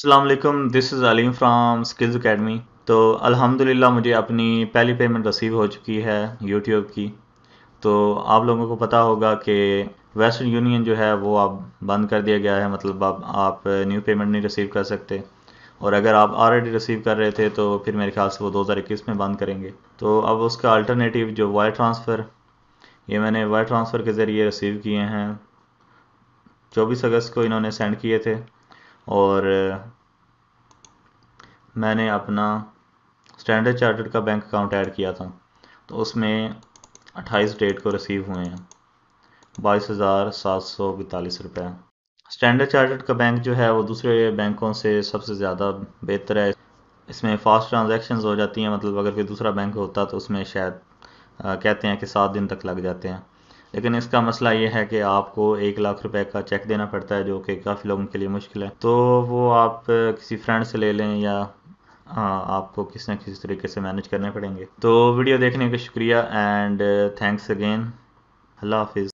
अल्लाम this is Aleem from skills academy तो अल्हम्दुलिल्लाह मुझे अपनी पहली पेमेंट रसीव हो चुकी है यूट्यूब की तो आप लोगों को पता होगा कि वेस्टर्न यूनियन जो है वो अब बंद कर दिया गया है मतलब अब आप न्यू पेमेंट नहीं रिसीव कर सकते और अगर आप ऑलरेडी रिसीव कर रहे थे तो फिर मेरे ख्याल से वो 2021 में बंद करेंगे तो अब उसका अल्टरनेटिव जो वायर ट्रांसफ़र ये मैंने वायर ट्रांसफ़र के ज़रिए रिसीव किए हैं चौबीस अगस्त को इन्होंने सेंड किए थे और मैंने अपना स्टैंडर्ड चार्टर्ड का बैंक अकाउंट ऐड किया था तो उसमें अट्ठाईस डेट को रिसीव हुए हैं बाईस हज़ार सात सौ बतालीस रुपये स्टैंडर्ड चार्टर्ड का बैंक जो है वो दूसरे बैंकों से सबसे ज़्यादा बेहतर है इसमें फ़ास्ट ट्रांजेक्शन हो जाती हैं मतलब अगर कोई दूसरा बैंक होता तो उसमें शायद आ, कहते हैं कि सात दिन तक लग जाते हैं लेकिन इसका मसला ये है कि आपको एक लाख रुपए का चेक देना पड़ता है जो कि काफ़ी लोगों के लिए मुश्किल है तो वो आप किसी फ्रेंड से ले लें या हाँ आपको किसी न किसी तरीके से मैनेज करने पड़ेंगे तो वीडियो देखने का शुक्रिया एंड थैंक्स अगेन अल्लाह हाफिज़